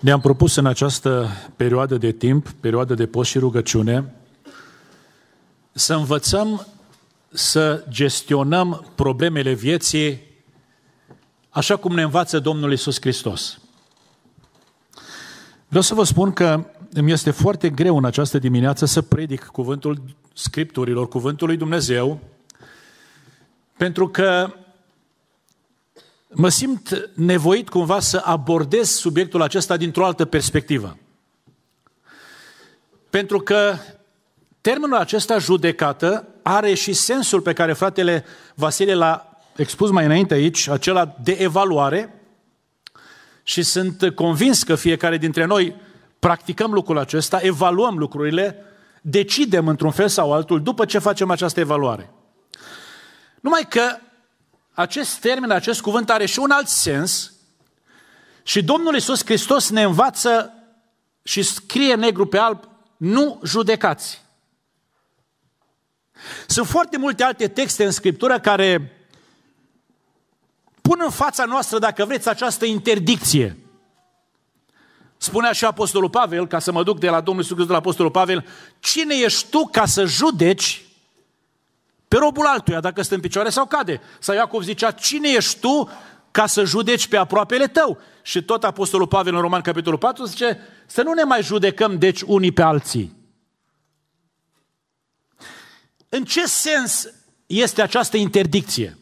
Ne-am propus în această perioadă de timp, perioadă de post și rugăciune, să învățăm să gestionăm problemele vieții așa cum ne învață Domnul Isus Hristos. Vreau să vă spun că îmi este foarte greu în această dimineață să predic cuvântul Scripturilor, cuvântul lui Dumnezeu, pentru că mă simt nevoit cumva să abordez subiectul acesta dintr-o altă perspectivă. Pentru că termenul acesta, judecată, are și sensul pe care fratele Vasile l-a expus mai înainte aici, acela de evaluare, și sunt convins că fiecare dintre noi practicăm lucrul acesta, evaluăm lucrurile, decidem într-un fel sau altul după ce facem această evaluare. Numai că acest termen, acest cuvânt are și un alt sens și Domnul Iisus Hristos ne învață și scrie negru pe alb, nu judecați. Sunt foarte multe alte texte în Scriptură care pun în fața noastră, dacă vreți, această interdicție. Spunea și Apostolul Pavel, ca să mă duc de la Domnul Iisus Hristos la Apostolul Pavel, cine ești tu ca să judeci pe robul altuia, dacă stă în picioare sau cade. Sau Iacov zicea, cine ești tu ca să judeci pe aproapele tău? Și tot Apostolul Pavel în Roman capitolul 4 zice, să nu ne mai judecăm deci unii pe alții. În ce sens este această interdicție?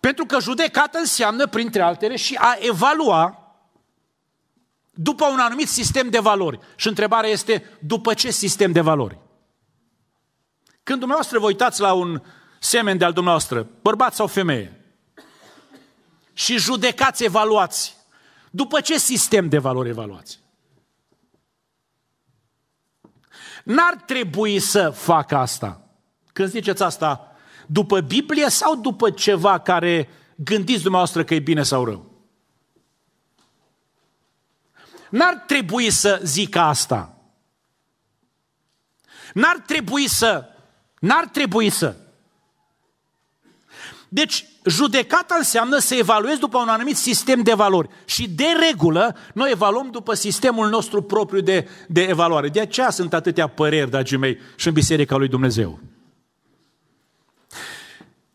Pentru că judecată înseamnă, printre altele, și a evalua după un anumit sistem de valori. Și întrebarea este, după ce sistem de valori? Când dumneavoastră vă uitați la un semen de al dumneavoastră, bărbat sau femeie, și judecați, evaluați, după ce sistem de valori evaluați? N-ar trebui să fac asta. Când ziceți asta, după Biblie sau după ceva care gândiți dumneavoastră că e bine sau rău? N-ar trebui să zic asta. N-ar trebui să N-ar trebui să. Deci, judecata înseamnă să evaluezi după un anumit sistem de valori. Și de regulă, noi evaluăm după sistemul nostru propriu de, de evaluare. De aceea sunt atâtea păreri, dragii mei, și în Biserica lui Dumnezeu.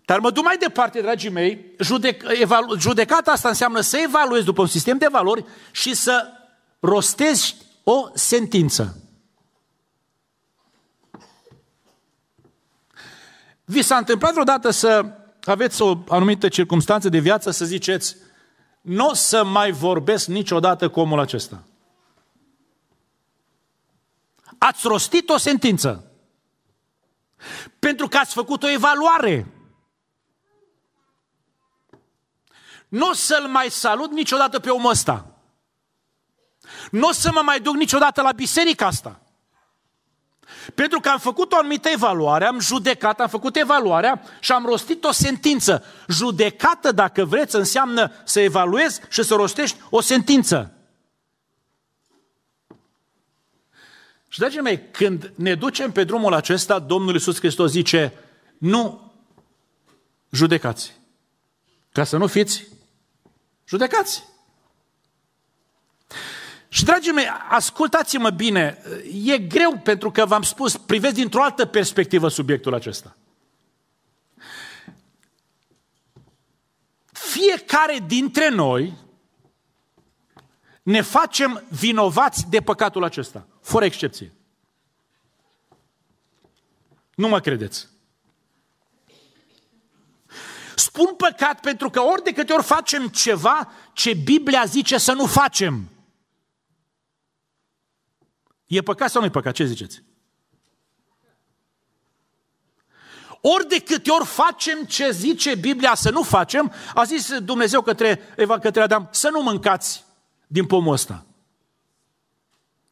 Dar mă duc mai departe, dragii mei, judec, evalu, judecata asta înseamnă să evaluezi după un sistem de valori și să rostezi o sentință. Vi s-a întâmplat vreodată să aveți o anumită circunstanță de viață, să ziceți, nu o să mai vorbesc niciodată cu omul acesta. Ați rostit o sentință. Pentru că ați făcut o evaluare. Nu o să-l mai salut niciodată pe omul ăsta. Nu o să mă mai duc niciodată la biserica asta. Pentru că am făcut o anumită evaluare, am judecat, am făcut evaluarea și am rostit o sentință. Judecată, dacă vreți, înseamnă să evaluezi și să rostești o sentință. Și, dragii mei, când ne ducem pe drumul acesta, Domnul Iisus Hristos zice, nu judecați, ca să nu fiți judecați. Și, dragii mei, ascultați-mă bine, e greu pentru că v-am spus, privesc dintr-o altă perspectivă subiectul acesta. Fiecare dintre noi ne facem vinovați de păcatul acesta, fără excepție. Nu mă credeți. Spun păcat pentru că ori de câte ori facem ceva ce Biblia zice să nu facem, E păcat sau nu e păcat? Ce ziceți? Ori de câte ori facem ce zice Biblia să nu facem, a zis Dumnezeu către, Eva, către Adam, să nu mâncați din pomul ăsta.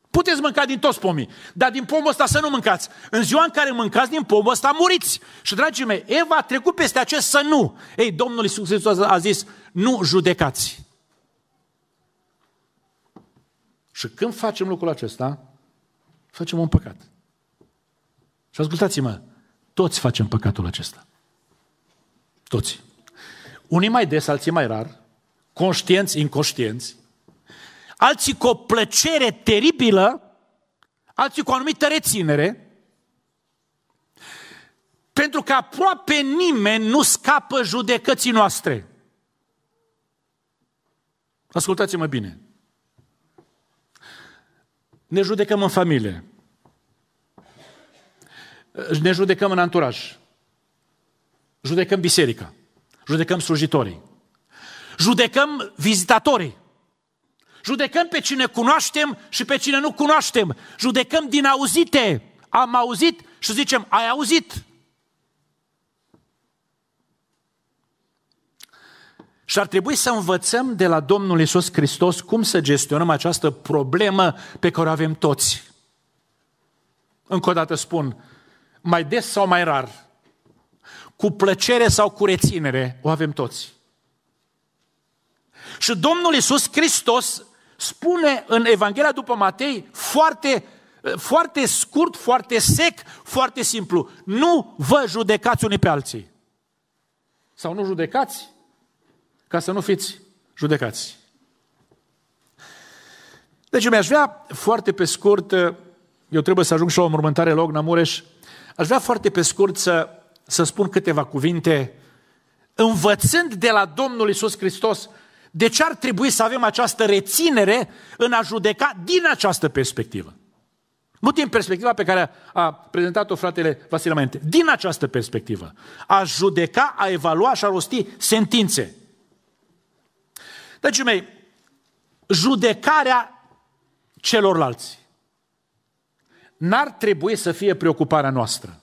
Puteți mânca din toți pomii, dar din pomul ăsta să nu mâncați. În ziua în care mâncați din pomul ăsta, muriți. Și, dragii mei, Eva a trecut peste acest să nu. Ei, Domnul Iisus Hristos a zis, nu judecați. Și când facem lucrul acesta, facem un păcat. Și ascultați-mă, toți facem păcatul acesta. Toți. Unii mai des, alții mai rar, conștienți, inconștienți, alții cu o plăcere teribilă, alții cu o anumită reținere, pentru că aproape nimeni nu scapă judecății noastre. Ascultați-mă bine. Ne judecăm în familie. Ne judecăm în anturaj. Judecăm biserica. Judecăm slujitorii. Judecăm vizitatorii. Judecăm pe cine cunoaștem și pe cine nu cunoaștem. Judecăm din auzite. Am auzit și zicem, ai auzit. Și ar trebui să învățăm de la Domnul Isus Hristos cum să gestionăm această problemă pe care o avem toți. Încă o dată spun, mai des sau mai rar, cu plăcere sau cu reținere, o avem toți. Și Domnul Isus Hristos spune în Evanghelia după Matei foarte, foarte scurt, foarte sec, foarte simplu. Nu vă judecați unii pe alții. Sau nu judecați? ca să nu fiți judecați. Deci mi-aș vrea foarte pe scurt, eu trebuie să ajung și la o mormântare la Ogna Mureș, aș vrea foarte pe scurt să, să spun câteva cuvinte învățând de la Domnul Isus Hristos de ce ar trebui să avem această reținere în a judeca din această perspectivă. Nu din perspectiva pe care a prezentat-o fratele Vasile Mainte. Din această perspectivă. A judeca, a evalua și a rosti sentințe. Deci, mei, judecarea celorlalți n-ar trebui să fie preocuparea noastră.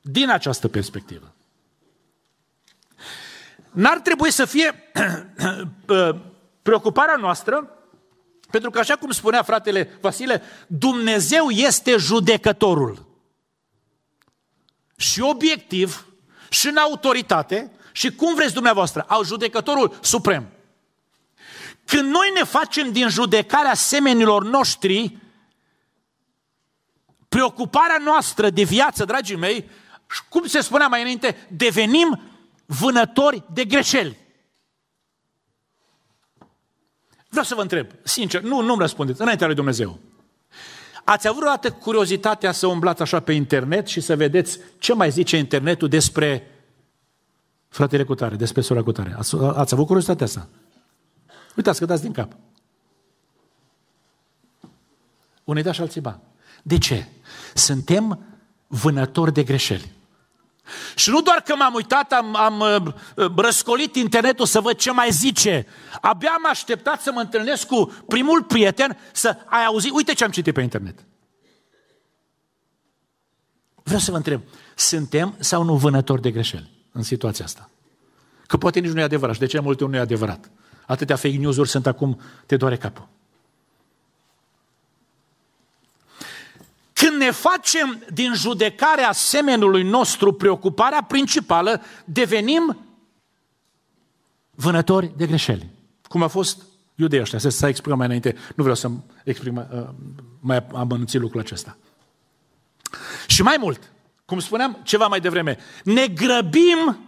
Din această perspectivă. N-ar trebui să fie uh, preocuparea noastră, pentru că așa cum spunea fratele Vasile, Dumnezeu este judecătorul. Și obiectiv, și în autoritate, și cum vreți dumneavoastră? Au judecătorul suprem. Când noi ne facem din judecarea semenilor noștri, preocuparea noastră de viață, dragii mei, cum se spunea mai înainte, devenim vânători de greșeli. Vreau să vă întreb, sincer, nu, nu-mi răspundeți, înaintea lui Dumnezeu. Ați avut vreodată curiozitatea să umblați așa pe internet și să vedeți ce mai zice internetul despre Fratele cutare, despre sora cutare. Ați, ați avut curiozitatea asta? Uitați că dați din cap. Unei da și alții ba. De ce? Suntem vânători de greșeli. Și nu doar că m-am uitat, am, am uh, uh, răscolit internetul să văd ce mai zice. Abia am așteptat să mă întâlnesc cu primul prieten să ai auzit, uite ce am citit pe internet. Vreau să vă întreb, suntem sau nu vânători de greșeli? în situația asta. Că poate nici nu e adevărat și de ce multe nu e adevărat. Atâtea fake news-uri sunt acum, te doare capul. Când ne facem din judecarea semenului nostru preocuparea principală, devenim vânători de greșeli. Cum a fost iudeii ăștia, să a mai înainte, nu vreau să exprim uh, mai amănunțit lucrul acesta. Și mai mult, cum spuneam ceva mai devreme, ne grăbim,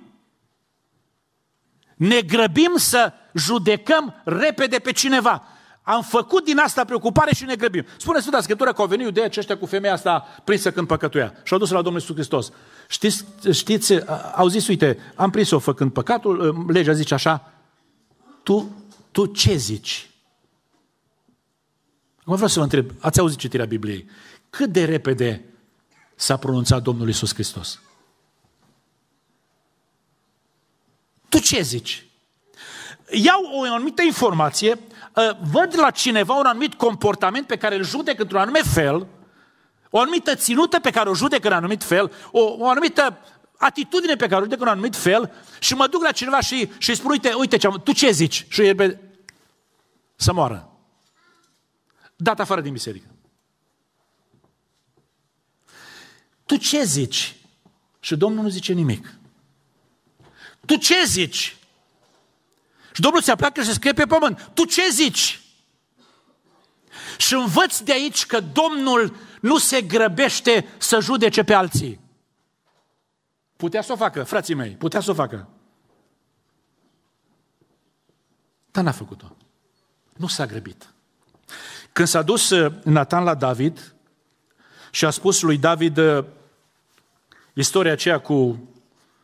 ne grăbim să judecăm repede pe cineva. Am făcut din asta preocupare și ne grăbim. Spune Sfânta Scriptură că au venit iudeii aceștia cu femeia asta prinsă când păcătuia și au dus la Domnul Iisus Hristos. Știți, știți, au zis, uite, am prins-o făcând păcatul, ă, legea zice așa, tu, tu ce zici? Acum vreau să vă întreb, ați auzit citirea Bibliei, cât de repede s-a pronunțat Domnul Isus Hristos. Tu ce zici? Iau o anumită informație, ă, văd la cineva un anumit comportament pe care îl judec într-un anume fel, o anumită ținută pe care o judec în anumit fel, o, o anumită atitudine pe care o judec în anumit fel și mă duc la cineva și, îi spun, uite, uite, ce am, tu ce zici? Și el să moară. Dat afară din biserică. tu ce zici? Și Domnul nu zice nimic. Tu ce zici? Și Domnul se apleacă și se scrie pe pământ. Tu ce zici? Și învăț de aici că Domnul nu se grăbește să judece pe alții. Putea să o facă, frații mei, putea să o facă. Dar n-a făcut-o. Nu s-a grăbit. Când s-a dus uh, Nathan la David și a spus lui David, uh, Istoria aceea cu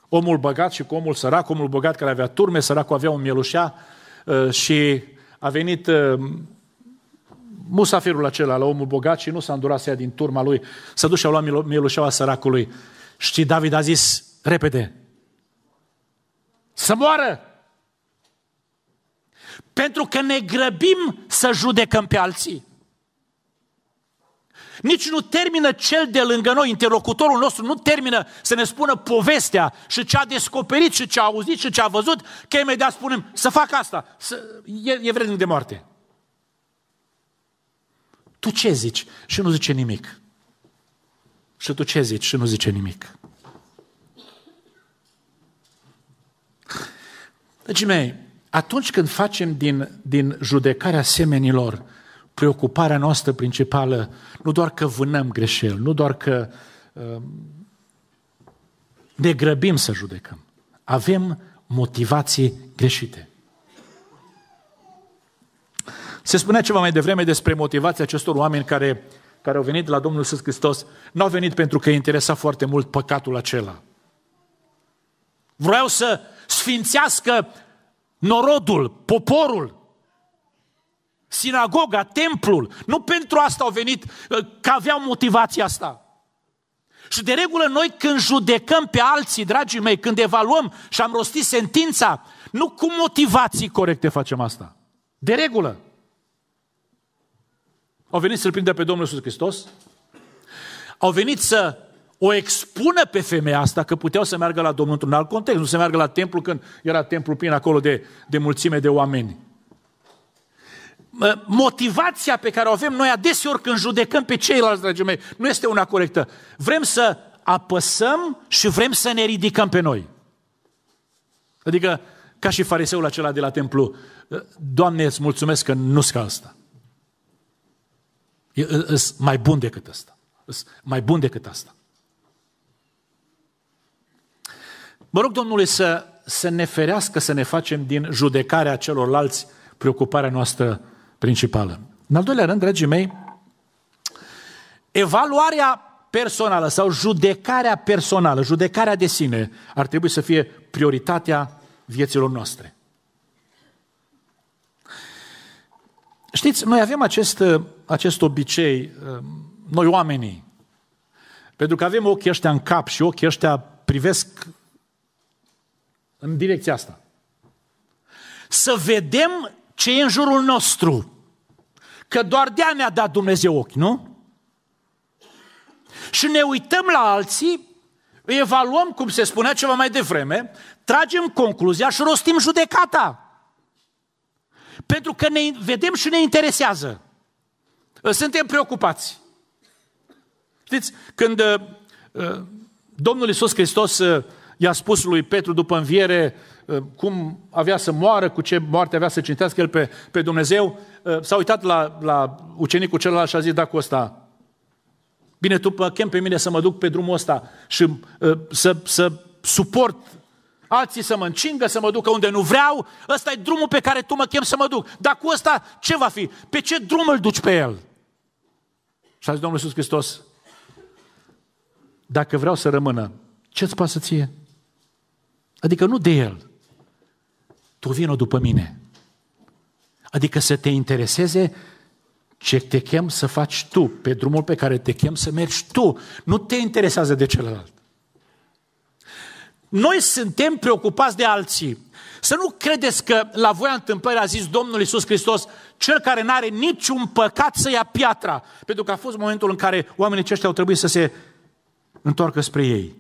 omul băgat și cu omul sărac, omul băgat care avea turme, săracul avea un mielușea uh, și a venit uh, musafirul acela la omul bogat și nu s-a îndurat să ia din turma lui, să duce și a luat mielușeaua săracului. Și David a zis, repede, să moară! Pentru că ne grăbim să judecăm pe alții. Nici nu termină cel de lângă noi, interlocutorul nostru, nu termină să ne spună povestea și ce a descoperit și ce a auzit și ce a văzut, că imediat spunem să fac asta, să... e, e vrednic de moarte. Tu ce zici? Și nu zice nimic. Și tu ce zici? Și nu zice nimic. Dragii mei, atunci când facem din, din judecarea semenilor preocuparea noastră principală, nu doar că vânăm greșeli, nu doar că um, ne grăbim să judecăm. Avem motivații greșite. Se spunea ceva mai devreme despre motivația acestor oameni care, care au venit la Domnul Iisus Hristos. Nu au venit pentru că îi interesa foarte mult păcatul acela. Vreau să sfințească norodul, poporul sinagoga, templul. Nu pentru asta au venit, uh, că aveau motivația asta. Și de regulă noi când judecăm pe alții, dragii mei, când evaluăm și am rostit sentința, nu cu motivații corecte facem asta. De regulă. Au venit să-L prindă pe Domnul Iisus Hristos, au venit să o expună pe femeia asta că puteau să meargă la Domnul într-un alt context, nu să meargă la templu când era templu plin acolo de, de mulțime de oameni motivația pe care o avem noi adeseori când judecăm pe ceilalți, dragii mei, nu este una corectă. Vrem să apăsăm și vrem să ne ridicăm pe noi. Adică, ca și fariseul acela de la templu, Doamne, îți mulțumesc că nu ca asta. e mai bun decât asta. e mai bun decât asta. Mă rog Domnului să, să ne ferească să ne facem din judecarea celorlalți preocuparea noastră principală. În al doilea rând, dragii mei, evaluarea personală sau judecarea personală, judecarea de sine, ar trebui să fie prioritatea vieților noastre. Știți, noi avem acest, acest obicei, noi oamenii, pentru că avem ochii ăștia în cap și ochii ăștia privesc în direcția asta. Să vedem ce e în jurul nostru. Că doar de ne-a dat Dumnezeu ochi, nu? Și ne uităm la alții, îi evaluăm, cum se spunea ceva mai devreme, tragem concluzia și rostim judecata. Pentru că ne vedem și ne interesează. Suntem preocupați. Știți, când uh, Domnul Iisus Hristos uh, i-a spus lui Petru după înviere, Uh, cum avea să moară, cu ce moarte avea să cintească el pe, pe Dumnezeu, uh, s-a uitat la, la ucenicul celălalt și a zis, da, cu ăsta, bine, tu chem pe mine să mă duc pe drumul ăsta și uh, să, să suport alții să mă încingă, să mă ducă unde nu vreau, ăsta e drumul pe care tu mă chem să mă duc. Dar cu ăsta ce va fi? Pe ce drum îl duci pe el? Și a zis Domnul Iisus Hristos, dacă vreau să rămână, ce-ți pasă ție? Adică nu de el tu vino după mine. Adică să te intereseze ce te chem să faci tu, pe drumul pe care te chem să mergi tu. Nu te interesează de celălalt. Noi suntem preocupați de alții. Să nu credeți că la voia întâmplării a zis Domnul Iisus Hristos, cel care nu are niciun păcat să ia piatra. Pentru că a fost momentul în care oamenii aceștia au trebuit să se întoarcă spre ei.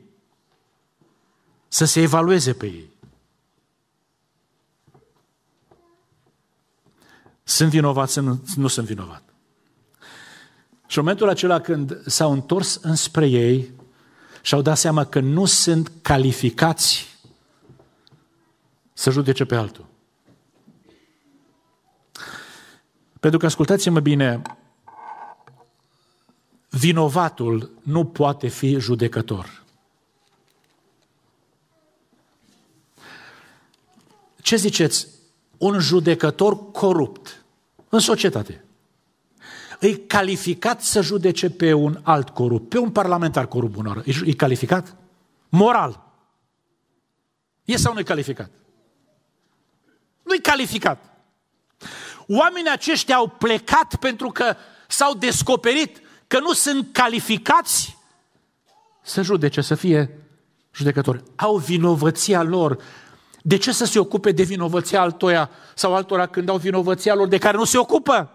Să se evalueze pe ei. Sunt vinovat, sunt, nu sunt vinovat. Și în momentul acela când s-au întors înspre ei și au dat seama că nu sunt calificați să judece pe altul. Pentru că, ascultați-mă bine, vinovatul nu poate fi judecător. Ce ziceți? Un judecător corupt în societate. E calificat să judece pe un alt corup, pe un parlamentar corup bună E calificat? Moral. E sau nu e calificat? nu e calificat. Oamenii aceștia au plecat pentru că s-au descoperit că nu sunt calificați să judece, să fie judecători. Au vinovăția lor de ce să se ocupe de vinovăția altoia sau altora când au vinovăția lor de care nu se ocupă?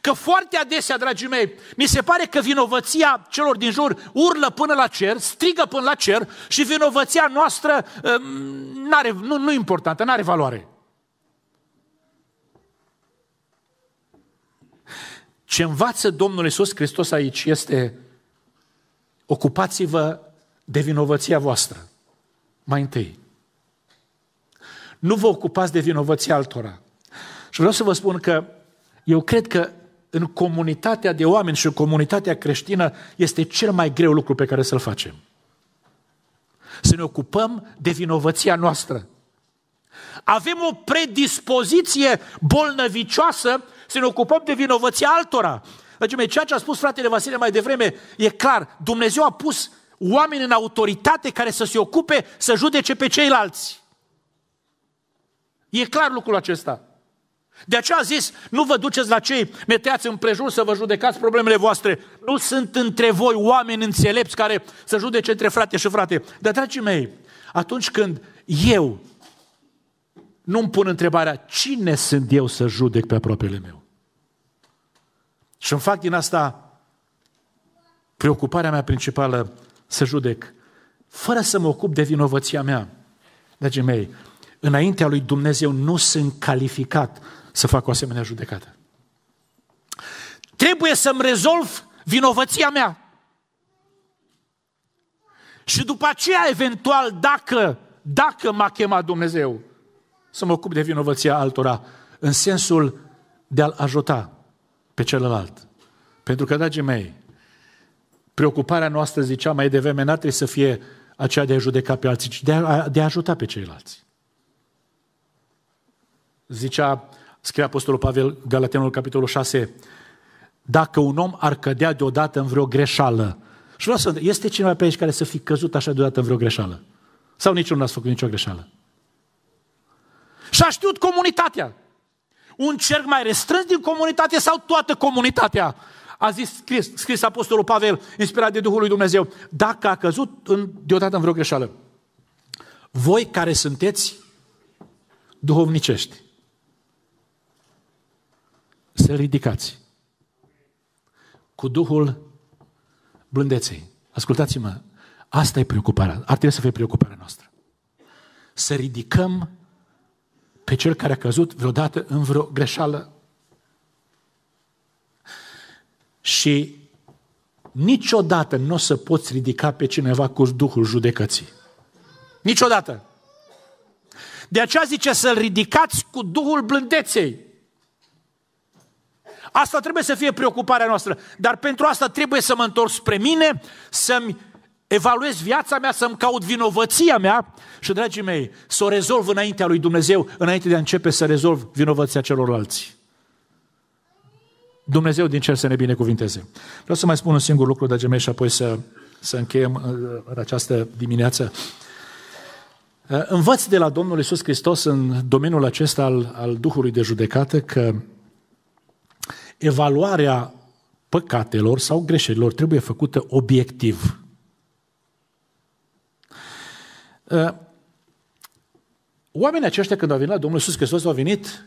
Că foarte adesea, dragii mei, mi se pare că vinovăția celor din jur urlă până la cer, strigă până la cer și vinovăția noastră um, n-are, nu, nu importantă, nu are valoare. Ce învață Domnul Iisus Hristos aici este ocupați-vă de vinovăția voastră mai întâi. Nu vă ocupați de vinovăția altora. Și vreau să vă spun că eu cred că în comunitatea de oameni și în comunitatea creștină este cel mai greu lucru pe care să-l facem. Să ne ocupăm de vinovăția noastră. Avem o predispoziție bolnăvicioasă să ne ocupăm de vinovăția altora. Dragii mei, ceea ce a spus fratele Vasile mai devreme e clar. Dumnezeu a pus oameni în autoritate care să se ocupe să judece pe ceilalți. E clar lucrul acesta. De aceea a zis, nu vă duceți la cei în prejur să vă judecați problemele voastre. Nu sunt între voi oameni înțelepți care să judece între frate și frate. Dar, dragii mei, atunci când eu nu îmi pun întrebarea cine sunt eu să judec pe aproapele meu. Și îmi fac din asta preocuparea mea principală să judec, fără să mă ocup de vinovăția mea. Dragii mei, înaintea lui Dumnezeu nu sunt calificat să fac o asemenea judecată. Trebuie să-mi rezolv vinovăția mea. Și după aceea, eventual, dacă, dacă m-a chemat Dumnezeu, să mă ocup de vinovăția altora, în sensul de a-l ajuta pe celălalt. Pentru că, dragii mei, Preocuparea noastră, zicea mai devreme, n-ar trebui să fie aceea de a judeca pe alții, ci de a, de a ajuta pe ceilalți. Zicea, scrie Apostolul Pavel, Galatenul, capitolul 6, dacă un om ar cădea deodată în vreo greșeală, și vreau să este cineva pe aici care să fi căzut așa deodată în vreo greșeală? Sau niciunul n a făcut nicio greșeală? Și a știut comunitatea. Un cerc mai restrâns din comunitate sau toată comunitatea a zis scris, scris Apostolul Pavel, inspirat de Duhul lui Dumnezeu, dacă a căzut în, deodată în vreo greșeală, voi care sunteți duhovnicești, să ridicați cu Duhul blândeței. Ascultați-mă, asta e preocuparea, ar trebui să fie preocuparea noastră. Să ridicăm pe cel care a căzut vreodată în vreo greșeală și niciodată nu o să poți ridica pe cineva cu Duhul judecății. Niciodată. De aceea zice să-l ridicați cu Duhul blândeței. Asta trebuie să fie preocuparea noastră. Dar pentru asta trebuie să mă întorc spre mine, să-mi evaluez viața mea, să-mi caut vinovăția mea și, dragii mei, să o rezolv înaintea lui Dumnezeu, înainte de a începe să rezolv vinovăția celorlalți. Dumnezeu din cer să ne binecuvinteze. Vreau să mai spun un singur lucru, dragii mei, și apoi să, să încheiem uh, în această dimineață. Uh, Învăț de la Domnul Isus Hristos în domeniul acesta al, al Duhului de judecată că evaluarea păcatelor sau greșelilor trebuie făcută obiectiv. Uh, oamenii aceștia când au venit la Domnul Iisus Hristos au venit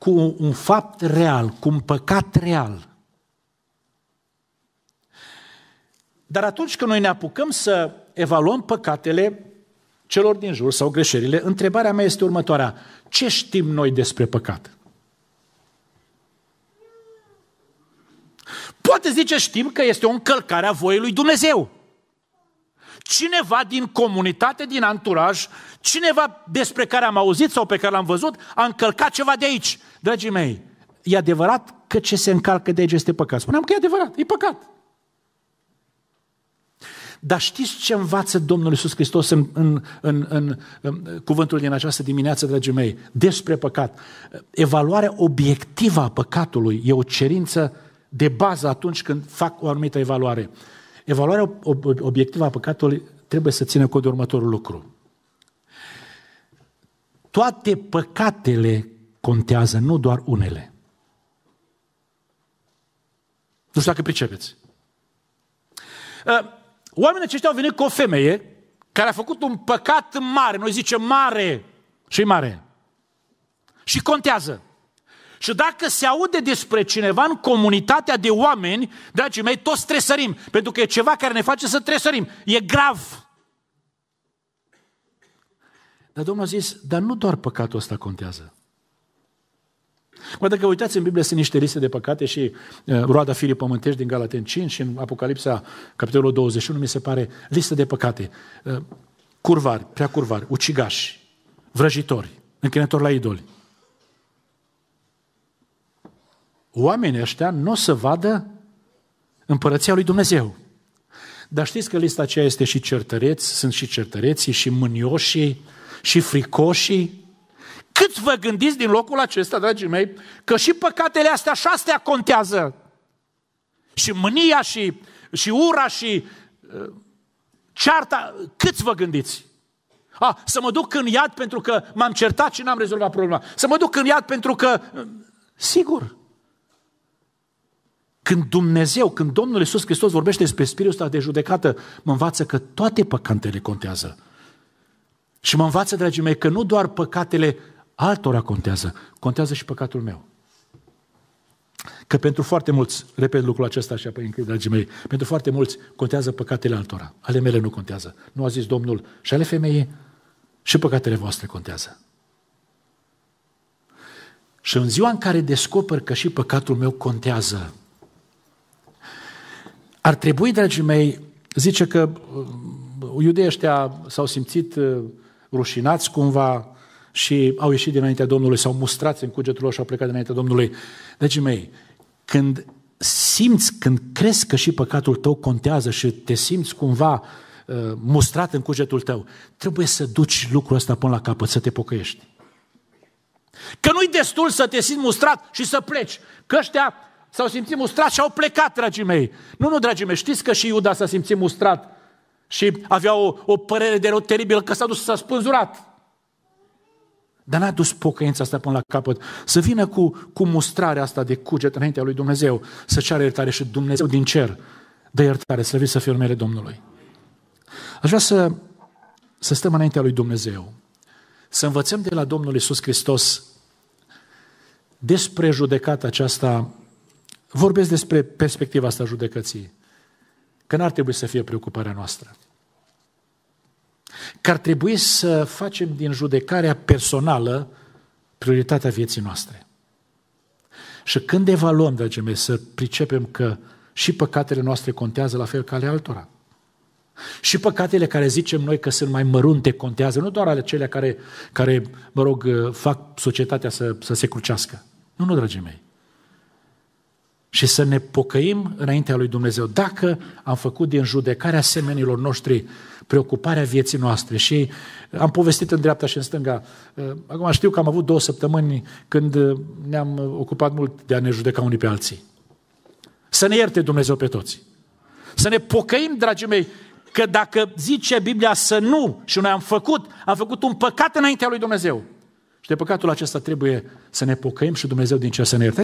cu un fapt real, cu un păcat real. Dar atunci când noi ne apucăm să evaluăm păcatele celor din jur sau greșelile, întrebarea mea este următoarea. Ce știm noi despre păcat? Poate zice știm că este o încălcare a voiei lui Dumnezeu. Cineva din comunitate, din anturaj, cineva despre care am auzit sau pe care l-am văzut, a încălcat ceva de aici. Dragii mei, e adevărat că ce se încalcă de aici este păcat. Spuneam că e adevărat, e păcat. Dar știți ce învață Domnul Iisus Hristos în, în, în, în, în cuvântul din această dimineață, dragii mei, despre păcat? Evaluarea obiectivă a păcatului e o cerință de bază atunci când fac o anumită evaluare. Evaluarea obiectivă a păcatului trebuie să țină cont de următorul lucru. Toate păcatele contează nu doar unele. Nu știu dacă pricepeți. Ă, oamenii aceștia au venit cu o femeie care a făcut un păcat mare, noi zicem mare, și mare. Și contează. Și dacă se aude despre cineva în comunitatea de oameni, dragii mei, toți tresărim, pentru că e ceva care ne face să tresărim. E grav. Dar Domnul a zis, dar nu doar păcatul ăsta contează. Mă, dacă uitați în Biblie, sunt niște liste de păcate și uh, roada firii pământești din Galaten 5 și în Apocalipsa, capitolul 21, mi se pare listă de păcate. Uh, curvari, prea curvari, ucigași, vrăjitori, închinători la idoli. Oamenii ăștia nu o să vadă împărăția lui Dumnezeu. Dar știți că lista aceea este și certăreți, sunt și certăreții, și mânioșii, și fricoșii, cât vă gândiți din locul acesta, dragii mei, că și păcatele astea și astea contează. Și mânia și, și ura și uh, cearta, cât vă gândiți? A, să mă duc în iad pentru că m-am certat și n-am rezolvat problema. Să mă duc în iad pentru că... Uh, sigur. Când Dumnezeu, când Domnul Iisus Hristos vorbește despre spiritul ăsta de judecată, mă învață că toate păcatele contează. Și mă învață, dragii mei, că nu doar păcatele Altora contează. Contează și păcatul meu. Că pentru foarte mulți, repet lucrul acesta așa, păi, dragii mei, pentru foarte mulți contează păcatele altora. Ale mele nu contează. Nu a zis Domnul și ale femeii și păcatele voastre contează. Și în ziua în care descoper că și păcatul meu contează, ar trebui, dragii mei, zice că uh, iudeii ăștia s-au simțit uh, rușinați cumva, și au ieșit dinaintea Domnului, s-au mustrat în cugetul lor și au plecat dinaintea Domnului. Deci, mei, când simți, când crezi că și păcatul tău contează și te simți cumva uh, mustrat în cugetul tău, trebuie să duci lucrul ăsta până la capăt, să te pocăiești. Că nu-i destul să te simți mustrat și să pleci. Că ăștia s-au simțit mustrat și au plecat, dragii mei. Nu, nu, dragii mei, știți că și Iuda s-a simțit mustrat și avea o, o părere de rău teribilă că s-a dus să s-a spânzurat. Dar n-a dus pocăința asta până la capăt. Să vină cu, cu mustrarea asta de cuget înaintea lui Dumnezeu, să ceară iertare și Dumnezeu din cer dă iertare, slăvit să fie urmele Domnului. Aș vrea să, să stăm înaintea lui Dumnezeu, să învățăm de la Domnul Isus Hristos despre judecata aceasta, vorbesc despre perspectiva asta judecății, că n-ar trebui să fie preocuparea noastră că ar trebui să facem din judecarea personală prioritatea vieții noastre. Și când evaluăm, dragii mei, să pricepem că și păcatele noastre contează la fel ca ale altora. Și păcatele care zicem noi că sunt mai mărunte contează, nu doar ale cele care, care mă rog, fac societatea să, să se crucească. Nu, nu, dragii mei. Și să ne pocăim înaintea lui Dumnezeu. Dacă am făcut din judecarea semenilor noștri preocuparea vieții noastre și uh, am povestit în dreapta și în stânga. Uh, acum știu că am avut două săptămâni când uh, ne-am ocupat mult de a ne judeca unii pe alții. Să ne ierte Dumnezeu pe toți. Să ne pocăim, dragii mei, că dacă zice Biblia să nu și noi am făcut, am făcut un păcat înaintea lui Dumnezeu. Și de păcatul acesta trebuie să ne pocăim și Dumnezeu din ce să ne ierte.